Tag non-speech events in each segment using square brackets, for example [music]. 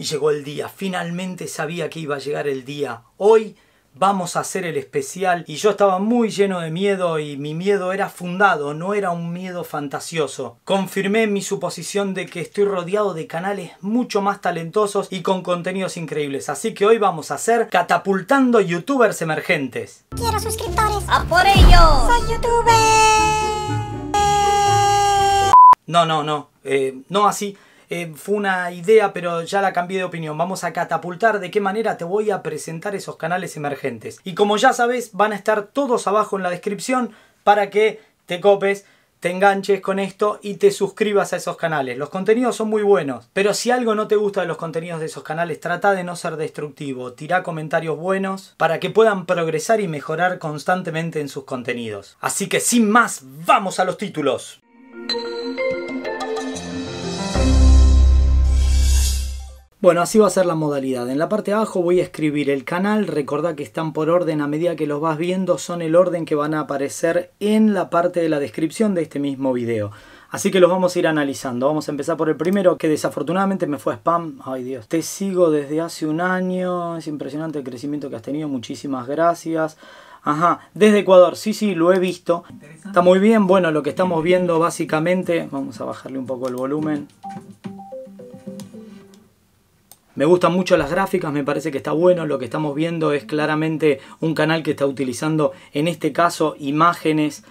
Y llegó el día, finalmente sabía que iba a llegar el día. Hoy vamos a hacer el especial y yo estaba muy lleno de miedo y mi miedo era fundado, no era un miedo fantasioso. Confirmé mi suposición de que estoy rodeado de canales mucho más talentosos y con contenidos increíbles, así que hoy vamos a hacer catapultando youtubers emergentes. Quiero suscriptores. A por ello. Soy youtuber. No, no, no. Eh, no así. Eh, fue una idea, pero ya la cambié de opinión. Vamos a catapultar de qué manera te voy a presentar esos canales emergentes. Y como ya sabes, van a estar todos abajo en la descripción para que te copes te enganches con esto y te suscribas a esos canales. Los contenidos son muy buenos, pero si algo no te gusta de los contenidos de esos canales, trata de no ser destructivo, tira comentarios buenos para que puedan progresar y mejorar constantemente en sus contenidos. Así que sin más, vamos a los títulos. Bueno, así va a ser la modalidad. En la parte de abajo voy a escribir el canal. Recordá que están por orden a medida que los vas viendo. Son el orden que van a aparecer en la parte de la descripción de este mismo video. Así que los vamos a ir analizando. Vamos a empezar por el primero, que desafortunadamente me fue spam. Ay Dios, te sigo desde hace un año. Es impresionante el crecimiento que has tenido. Muchísimas gracias. Ajá, desde Ecuador, sí, sí, lo he visto. Está muy bien, bueno, lo que estamos viendo básicamente, vamos a bajarle un poco el volumen. Me gustan mucho las gráficas, me parece que está bueno. Lo que estamos viendo es claramente un canal que está utilizando, en este caso, imágenes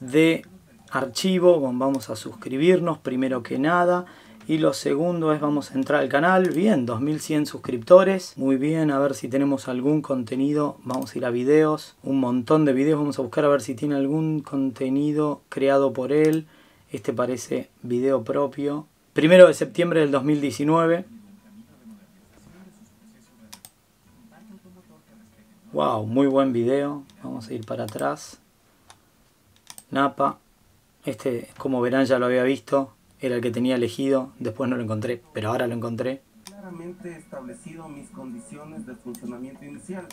de archivo. vamos a suscribirnos primero que nada. Y lo segundo es vamos a entrar al canal. Bien, 2100 suscriptores. Muy bien, a ver si tenemos algún contenido. Vamos a ir a videos. Un montón de videos. Vamos a buscar a ver si tiene algún contenido creado por él. Este parece video propio. Primero de septiembre del 2019. Wow, muy buen video. Vamos a ir para atrás. Napa. Este, como verán, ya lo había visto. Era el que tenía elegido. Después no lo encontré, pero ahora lo encontré. Claramente establecido mis condiciones de funcionamiento inicial.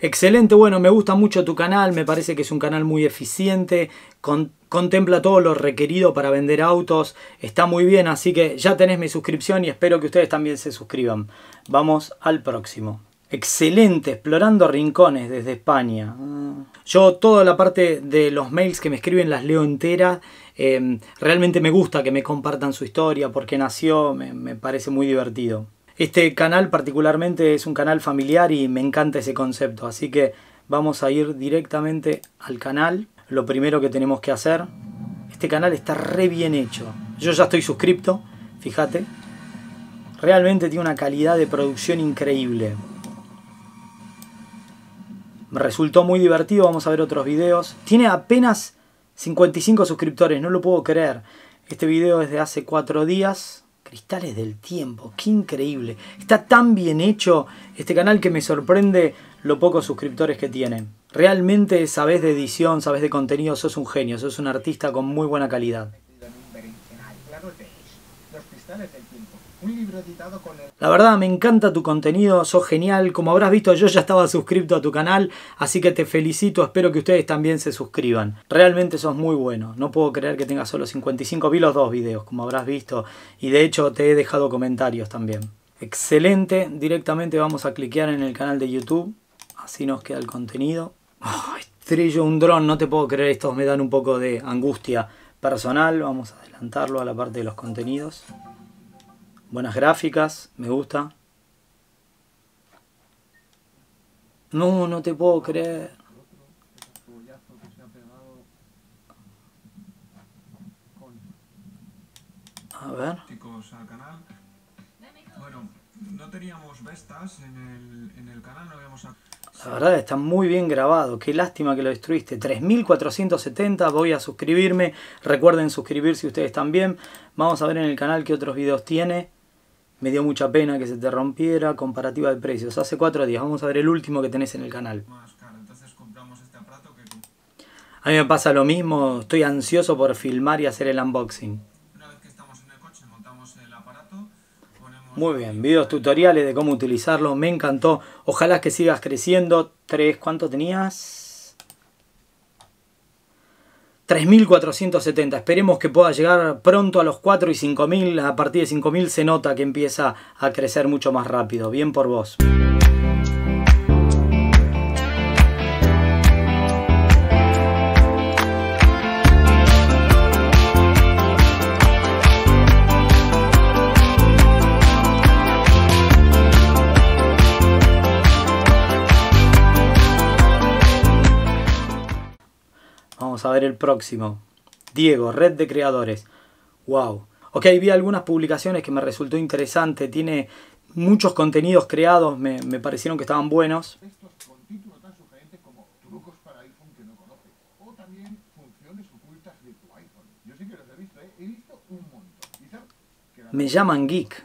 Excelente, bueno, me gusta mucho tu canal, me parece que es un canal muy eficiente, contempla todo lo requerido para vender autos, está muy bien, así que ya tenés mi suscripción y espero que ustedes también se suscriban. Vamos al próximo. Excelente, explorando rincones desde España. Yo toda la parte de los mails que me escriben las leo entera. Em, realmente me gusta que me compartan su historia, porque nació, me, parece muy divertido. Este canal particularmente es un canal familiar y me encanta ese concepto, así que vamos a ir directamente al canal. Lo primero que tenemos que hacer, este canal está re bien hecho. Yo ya estoy suscripto, fíjate. Realmente tiene una calidad de producción increíble. Me resultó muy divertido, vamos a ver otros videos. Tiene apenas 55 suscriptores, no lo puedo creer. Este video es de hace 4 días. Cristales del tiempo, qué increíble. Está tan bien hecho este canal que me sorprende lo pocos suscriptores que tiene. Realmente sabes de edición, sabes de contenido, sos un genio, sos un artista con muy buena calidad. cristales del tiempo la verdad, me encanta tu contenido, sos genial. Como habrás visto, yo ya estaba suscrito a tu canal, así que te felicito, espero que ustedes también se suscriban. Realmente sos muy bueno, no puedo creer que tengas solo 55, vi los dos videos, como habrás visto, y de hecho te he dejado comentarios también. Excelente, directamente vamos a cliquear en el canal de YouTube, así nos queda el contenido. Oh, estrello un dron, no te puedo creer, estos me dan un poco de angustia personal, vamos a adelantarlo a la parte de los contenidos. Buenas gráficas, me gusta. No, no te puedo creer. A ver. Bueno, no teníamos en el, canal, La verdad está muy bien grabado, qué lástima que lo destruiste. 3470, voy a suscribirme. Recuerden suscribirse ustedes también. Vamos a ver en el canal qué otros videos tiene. Me dio mucha pena que se te rompiera. Comparativa de precios. Hace cuatro días. Vamos a ver el último que tenés en el canal. Este a mí me pasa lo mismo. Estoy ansioso por filmar y hacer el unboxing. Muy bien, videos tutoriales de cómo utilizarlo, me encantó. Ojalá que sigas creciendo. Tres, ¿cuánto tenías? 3.470. Esperemos que pueda llegar pronto a los 4 y 5.000. A partir de 5.000 se nota que empieza a crecer mucho más rápido. Bien por vos. a ver el próximo. Diego, red de creadores. Wow. Ok, vi algunas publicaciones que me resultó interesante. Tiene muchos contenidos creados, me, parecieron que estaban buenos. Me llaman geek.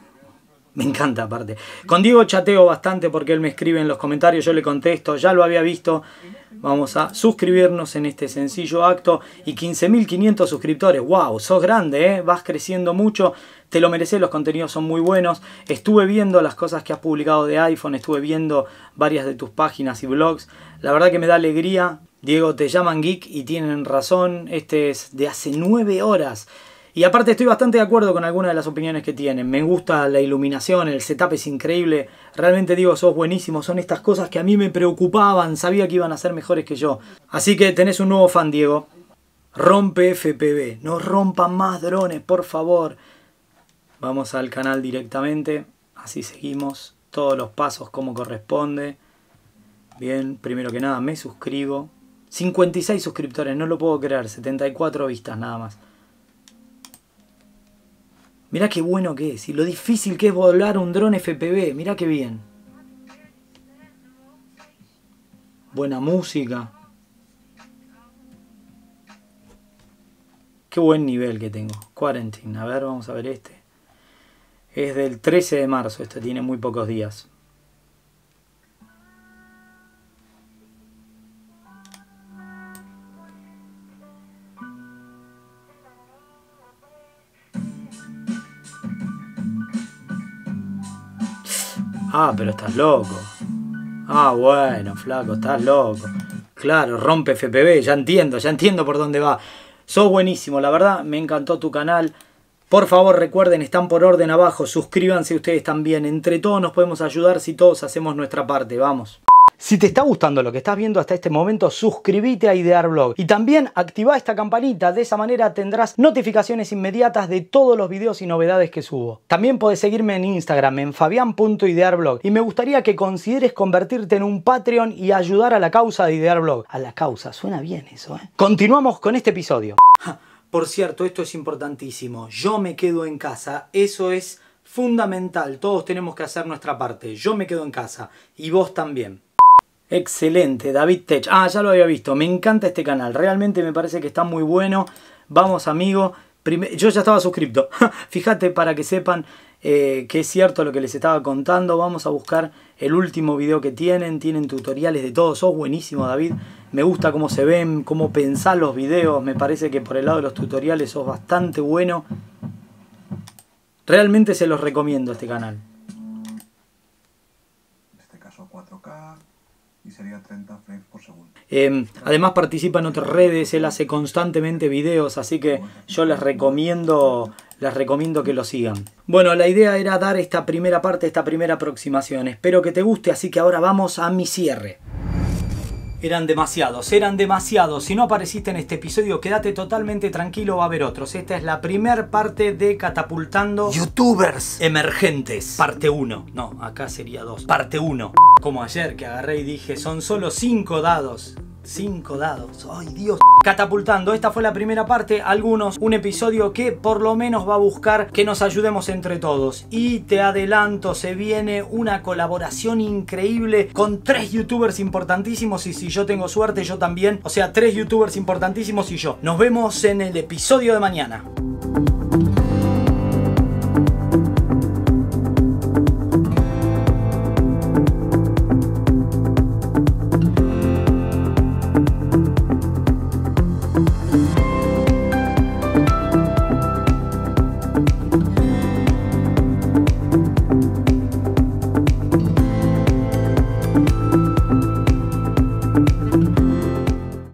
Me encanta aparte. Con Diego chateo bastante porque él me escribe en los comentarios, yo le contesto, ya lo había visto. Vamos a suscribirnos en este sencillo acto y 15.500 suscriptores. ¡Wow! Sos grande, ¿eh? Vas creciendo mucho. Te lo mereces, los contenidos son muy buenos. Estuve viendo las cosas que has publicado de iPhone, estuve viendo varias de tus páginas y blogs. La verdad que me da alegría. Diego, te llaman geek y tienen razón. Este es de hace 9 horas. Y aparte estoy bastante de acuerdo con algunas de las opiniones que tienen. Me gusta la iluminación, el setup es increíble. Realmente digo, sos buenísimo. Son estas cosas que a mí me preocupaban. Sabía que iban a ser mejores que yo. Así que tenés un nuevo fan, Diego. Rompe FPV. No rompan más drones, por favor. Vamos al canal directamente. Así seguimos todos los pasos como corresponde. Bien, primero que nada me suscribo. 56 suscriptores, no lo puedo creer. 74 vistas nada más. Mirá qué bueno que es y lo difícil que es volar un dron FPV, mirá qué bien. Buena música. Qué buen nivel que tengo. Quarantine, a ver, vamos a ver este. Es del 13 de marzo, este tiene muy pocos días. Ah, pero estás loco. Ah, bueno, flaco, estás loco. Claro, rompe FPV, ya entiendo, ya entiendo por dónde va. Sos buenísimo, la verdad, me encantó tu canal. Por favor, recuerden, están por orden abajo, suscríbanse ustedes también. Entre todos nos podemos ayudar si todos hacemos nuestra parte, vamos. Si te está gustando lo que estás viendo hasta este momento, suscríbete a IdearBlog y también activa esta campanita, de esa manera tendrás notificaciones inmediatas de todos los videos y novedades que subo. También puedes seguirme en Instagram en fabian.idearblog y me gustaría que consideres convertirte en un Patreon y ayudar a la causa de IdearBlog. A la causa, suena bien eso, ¿eh? Continuamos con este episodio. Por cierto, esto es importantísimo. Yo me quedo en casa, eso es fundamental. Todos tenemos que hacer nuestra parte. Yo me quedo en casa y vos también. Excelente, David Tech. Ah, ya lo había visto. Me encanta este canal. Realmente me parece que está muy bueno. Vamos, amigo. Yo ya estaba suscrito. [laughs] Fíjate para que sepan eh, que es cierto lo que les estaba contando. Vamos a buscar el último video que tienen. Tienen tutoriales de todo. Sos buenísimo, David. Me gusta cómo se ven, cómo pensás los videos. Me parece que por el lado de los tutoriales sos bastante bueno. Realmente se los recomiendo este canal. y sería 30 frames por segundo. Em, además participa en otras redes, él hace constantemente videos, así que yo les recomiendo, les recomiendo que lo sigan. Bueno, la idea era dar esta primera parte, esta primera aproximación. Espero que te guste, así que ahora vamos a mi cierre. Eran demasiados, eran demasiados. Si no apareciste en este episodio, quédate totalmente tranquilo, va a haber otros. Esta es la primer parte de Catapultando Youtubers Emergentes. Parte 1. No, acá sería 2. Parte 1. Como ayer que agarré y dije, son solo 5 dados. Cinco dados. ¡Ay, Dios! Catapultando, esta fue la primera parte, algunos, un episodio que por lo menos va a buscar que nos ayudemos entre todos. Y te adelanto, se viene una colaboración increíble con tres youtubers importantísimos y si yo tengo suerte, yo también. O sea, tres youtubers importantísimos y yo. Nos vemos en el episodio de mañana.